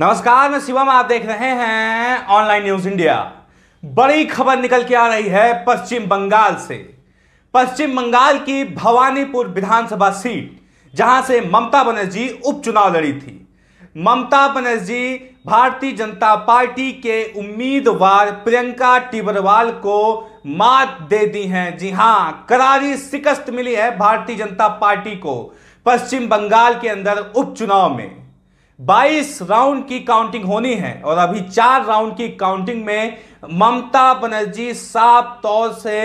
नमस्कार मैं शिवम आप देख रहे हैं ऑनलाइन न्यूज इंडिया बड़ी खबर निकल के आ रही है पश्चिम बंगाल से पश्चिम बंगाल की भवानीपुर विधानसभा सीट जहां से ममता बनर्जी उपचुनाव लड़ी थी ममता बनर्जी भारतीय जनता पार्टी के उम्मीदवार प्रियंका टिबरवाल को मात दे दी हैं जी हां करारी शिकस्त मिली है भारतीय जनता पार्टी को पश्चिम बंगाल के अंदर उपचुनाव में 22 राउंड की काउंटिंग होनी है और अभी चार राउंड की काउंटिंग में ममता बनर्जी साफ तौर से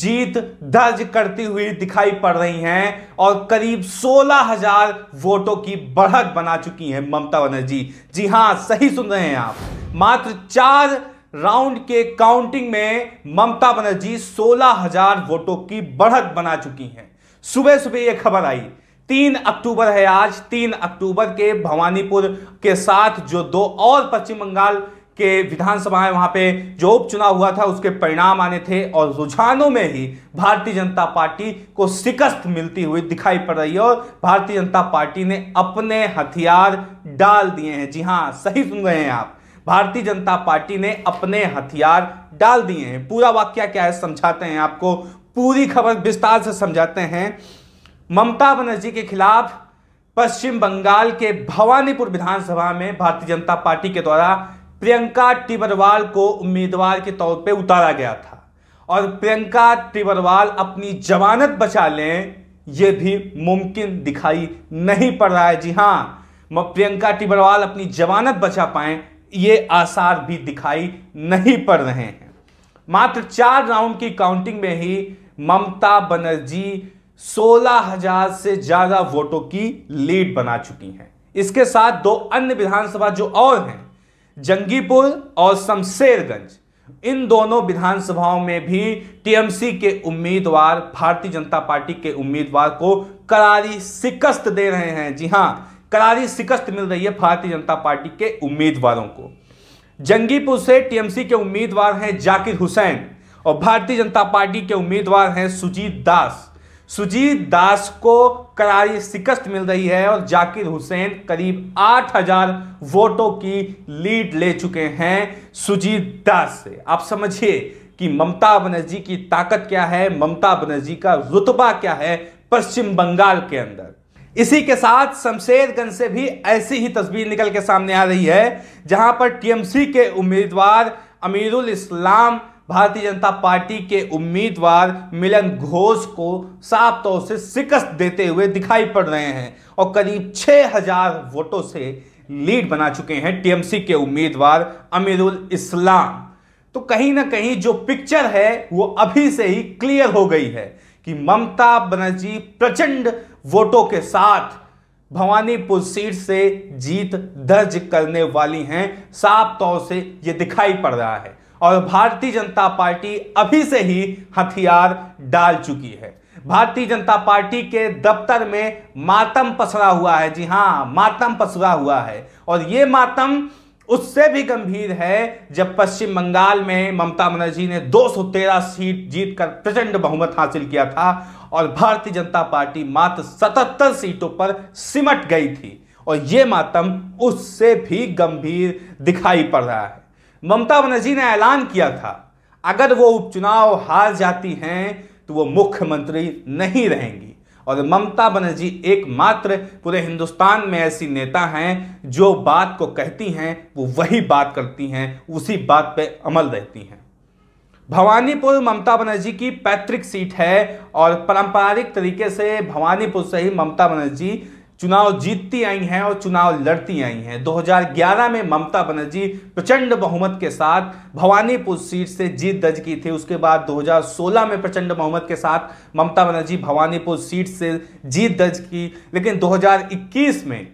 जीत दर्ज करती हुई दिखाई पड़ रही हैं और करीब 16,000 वोटों की बढ़त बना चुकी हैं ममता बनर्जी जी हां सही सुन रहे हैं आप मात्र चार राउंड के काउंटिंग में ममता बनर्जी 16,000 वोटों की बढ़त बना चुकी हैं सुबह सुबह यह खबर आई तीन अक्टूबर है आज तीन अक्टूबर के भवानीपुर के साथ जो दो और पश्चिम बंगाल के विधानसभा वहां पे जो उपचुनाव हुआ था उसके परिणाम आने थे और रुझानों में ही भारतीय जनता पार्टी को शिकस्त मिलती हुई दिखाई पड़ रही है और भारतीय जनता पार्टी ने अपने हथियार डाल दिए हैं जी हाँ सही सुन रहे हैं आप भारतीय जनता पार्टी ने अपने हथियार डाल दिए हैं पूरा वाक्य क्या है समझाते हैं आपको पूरी खबर विस्तार से समझाते हैं ममता बनर्जी के खिलाफ पश्चिम बंगाल के भवानीपुर विधानसभा में भारतीय जनता पार्टी के द्वारा प्रियंका टिबरवाल को उम्मीदवार के तौर पे उतारा गया था और प्रियंका टिबरवाल अपनी जमानत बचा लें यह भी मुमकिन दिखाई नहीं पड़ रहा है जी हां प्रियंका टिबरवाल अपनी जमानत बचा पाए ये आसार भी दिखाई नहीं पड़ रहे हैं मात्र चार राउंड की काउंटिंग में ही ममता बनर्जी सोलह हजार से ज्यादा वोटों की लीड बना चुकी हैं इसके साथ दो अन्य विधानसभा जो और हैं जंगीपुर और शमशेरगंज इन दोनों विधानसभाओं में भी टीएमसी के उम्मीदवार भारतीय जनता पार्टी के उम्मीदवार को करारी शिकस्त दे रहे हैं जी हां करारी शिकस्त मिल रही है भारतीय जनता पार्टी के उम्मीदवारों को जंगीपुर से टीएमसी के उम्मीदवार हैं जाकिर हुसैन और भारतीय जनता पार्टी के उम्मीदवार हैं सुजीत दास सुजीत दास को करारी शिकस्त मिल रही है और जाकिर हुसैन करीब 8000 वोटों की लीड ले चुके हैं सुजीत दास से आप समझिए कि ममता बनर्जी की ताकत क्या है ममता बनर्जी का रुतबा क्या है पश्चिम बंगाल के अंदर इसी के साथ शमशेरगंज से भी ऐसी ही तस्वीर निकल के सामने आ रही है जहां पर टीएमसी के उम्मीदवार अमीरुल इस्लाम भारतीय जनता पार्टी के उम्मीदवार मिलन घोष को साफ तौर से शिकस्त देते हुए दिखाई पड़ रहे हैं और करीब 6000 वोटों से लीड बना चुके हैं टीएमसी के उम्मीदवार अमीरुल इस्लाम तो कहीं ना कहीं जो पिक्चर है वो अभी से ही क्लियर हो गई है कि ममता बनर्जी प्रचंड वोटों के साथ भवानीपुर सीट से जीत दर्ज करने वाली हैं साफ तौर से ये दिखाई पड़ रहा है और भारतीय जनता पार्टी अभी से ही हथियार डाल चुकी है भारतीय जनता पार्टी के दफ्तर में मातम पसरा हुआ है जी हां मातम पसरा हुआ है और ये मातम उससे भी गंभीर है जब पश्चिम बंगाल में ममता बनर्जी ने 213 सीट जीतकर प्रचंड बहुमत हासिल किया था और भारतीय जनता पार्टी मात्र 77 सीटों पर सिमट गई थी और ये मातम उससे भी गंभीर दिखाई पड़ रहा है ममता बनर्जी ने ऐलान किया था अगर वो उपचुनाव हार जाती हैं तो वो मुख्यमंत्री नहीं रहेंगी और ममता बनर्जी एकमात्र पूरे हिंदुस्तान में ऐसी नेता हैं जो बात को कहती हैं वो वही बात करती हैं उसी बात पे अमल रहती हैं भवानीपुर ममता बनर्जी की पैतृक सीट है और पारंपरिक तरीके से भवानीपुर से ही ममता बनर्जी चुनाव जीतती आई हैं और चुनाव लड़ती आई हैं 2011 में ममता बनर्जी प्रचंड बहुमत के साथ भवानीपुर सीट से जीत दर्ज की थी उसके बाद 2016 में प्रचंड बहुमत के साथ ममता बनर्जी भवानीपुर सीट से जीत दर्ज की लेकिन 2021 में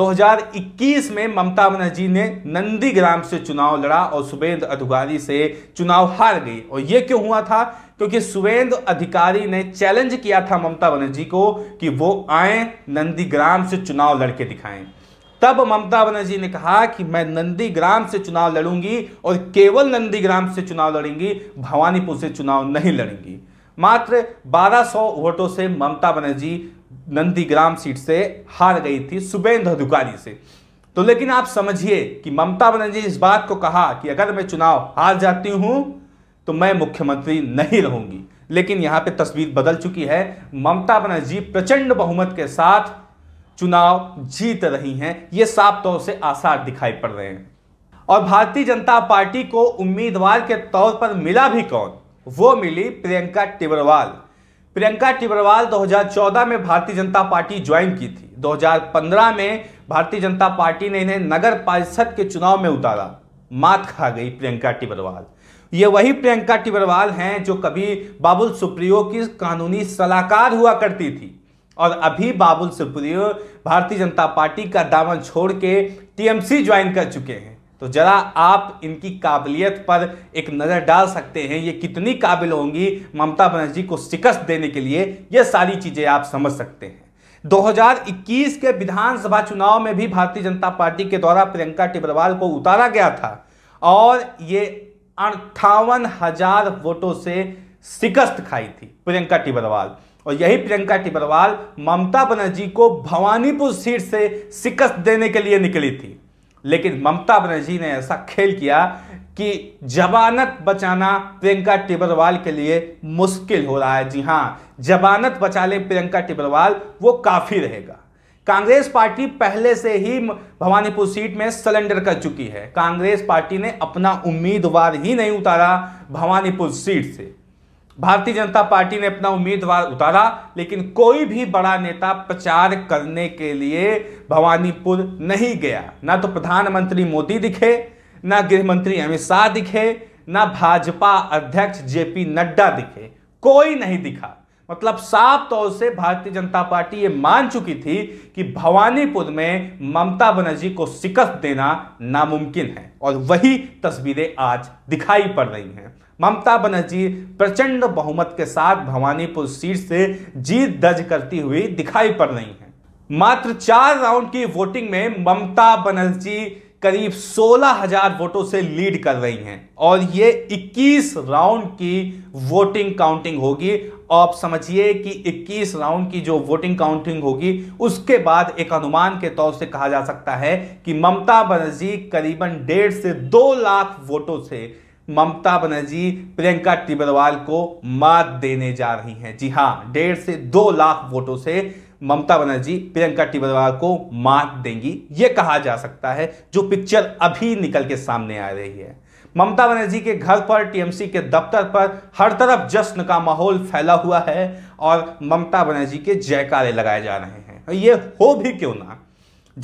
2021 में ममता बनर्जी ने नंदीग्राम से चुनाव लड़ा और सुबेद अधिकारी से चुनाव हार गई और ये क्यों हुआ था क्योंकि सुवेंद्र अधिकारी ने चैलेंज किया था ममता बनर्जी को कि वो आए नंदीग्राम से चुनाव लड़के दिखाएं तब ममता बनर्जी ने कहा कि मैं नंदीग्राम से चुनाव लड़ूंगी और केवल नंदीग्राम से चुनाव लड़ेंगी भवानीपुर से चुनाव नहीं लड़ेंगी मात्र 1200 वोटों से ममता बनर्जी नंदीग्राम सीट से हार गई थी सुबेंद्र अधिकारी से तो लेकिन आप समझिए कि ममता बनर्जी इस बात को कहा कि अगर मैं चुनाव हार जाती हूं तो मैं मुख्यमंत्री नहीं रहूंगी लेकिन यहां पे तस्वीर बदल चुकी है ममता बनर्जी प्रचंड बहुमत के साथ चुनाव जीत रही हैं यह साफ तौर से आसार दिखाई पड़ रहे हैं और भारतीय जनता पार्टी को उम्मीदवार के तौर पर मिला भी कौन वो मिली प्रियंका टिबरवाल प्रियंका टिबरवाल 2014 में भारतीय जनता पार्टी ज्वाइन की थी 2015 में भारतीय जनता पार्टी ने इन्हें नगर परिषद के चुनाव में उतारा मात खा गई प्रियंका टिबरवाल ये वही प्रियंका टिबरवाल हैं जो कभी बाबुल सुप्रियो की कानूनी सलाहकार हुआ करती थी और अभी बाबुल सुप्रियो भारतीय जनता पार्टी का दामन छोड़ के टीएमसी ज्वाइन कर चुके हैं तो जरा आप इनकी काबिलियत पर एक नज़र डाल सकते हैं ये कितनी काबिल होंगी ममता बनर्जी को शिकस्त देने के लिए ये सारी चीज़ें आप समझ सकते हैं 2021 के विधानसभा चुनाव में भी भारतीय जनता पार्टी के द्वारा प्रियंका टिबरवाल को उतारा गया था और ये अंठावन हजार वोटों से शिकस्त खाई थी प्रियंका टिबरवाल और यही प्रियंका टिबरवाल ममता बनर्जी को भवानीपुर सीट से शिकस्त देने के लिए निकली थी लेकिन ममता बनर्जी ने ऐसा खेल किया कि जबानत बचाना प्रियंका टिबरवाल के लिए मुश्किल हो रहा है जी हाँ जबानत बचा ले प्रियंका टिबरवाल वो काफ़ी रहेगा कांग्रेस पार्टी पहले से ही भवानीपुर सीट में सलेंडर कर चुकी है कांग्रेस पार्टी ने अपना उम्मीदवार ही नहीं उतारा भवानीपुर सीट से भारतीय जनता पार्टी ने अपना उम्मीदवार उतारा लेकिन कोई भी बड़ा नेता प्रचार करने के लिए भवानीपुर नहीं गया ना तो प्रधानमंत्री मोदी दिखे ना गृह मंत्री अमित शाह दिखे ना भाजपा अध्यक्ष जेपी नड्डा दिखे कोई नहीं दिखा मतलब साफ तौर से भारतीय जनता पार्टी ये मान चुकी थी कि भवानीपुर में ममता बनर्जी को शिकस्त देना नामुमकिन है और वही तस्वीरें आज दिखाई पड़ रही हैं ममता बनर्जी प्रचंड बहुमत के साथ भवानीपुर सीट से जीत दर्ज करती हुई दिखाई पड़ रही हैं मात्र चार राउंड की वोटिंग में ममता बनर्जी करीब 16,000 वोटों से लीड कर रही हैं और ये 21 राउंड की वोटिंग काउंटिंग होगी आप समझिए कि 21 राउंड की जो वोटिंग काउंटिंग होगी उसके बाद एक अनुमान के तौर से कहा जा सकता है कि ममता बनर्जी करीबन डेढ़ से दो लाख वोटों से ममता बनर्जी प्रियंका टिबरवाल को मात देने जा रही हैं जी हां डेढ़ से दो लाख वोटों से ममता बनर्जी प्रियंका टिबरवाल को मात देंगी ये कहा जा सकता है जो पिक्चर अभी निकल के सामने आ रही है ममता बनर्जी के घर पर टीएमसी के दफ्तर पर हर तरफ जश्न का माहौल फैला हुआ है और ममता बनर्जी के जयकारे लगाए जा रहे हैं ये हो भी क्यों ना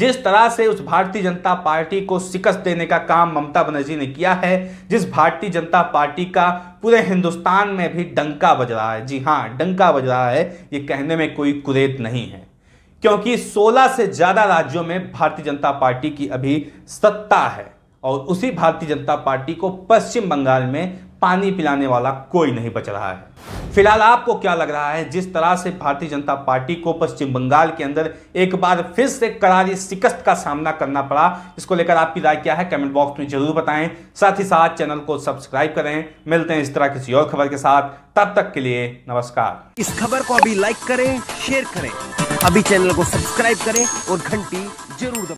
जिस तरह से उस भारतीय जनता पार्टी को शिकस्त देने का काम ममता बनर्जी ने किया है जिस भारतीय जनता पार्टी का पूरे हिंदुस्तान में भी डंका बज रहा है जी हाँ डंका बज रहा है ये कहने में कोई कुरेत नहीं है क्योंकि 16 से ज़्यादा राज्यों में भारतीय जनता पार्टी की अभी सत्ता है और उसी भारतीय जनता पार्टी को पश्चिम बंगाल में पानी पिलाने वाला कोई नहीं बच रहा है फिलहाल आपको क्या लग रहा है जिस तरह से भारतीय जनता पार्टी को पश्चिम बंगाल के अंदर एक बार फिर से करारी शिकस्त का सामना करना पड़ा इसको लेकर आपकी राय क्या है कमेंट बॉक्स में जरूर बताएं साथ ही साथ चैनल को सब्सक्राइब करें मिलते हैं इस तरह किसी और खबर के साथ तब तक के लिए नमस्कार इस खबर को अभी लाइक करें शेयर करें अभी चैनल को सब्सक्राइब करें और घंटी जरूर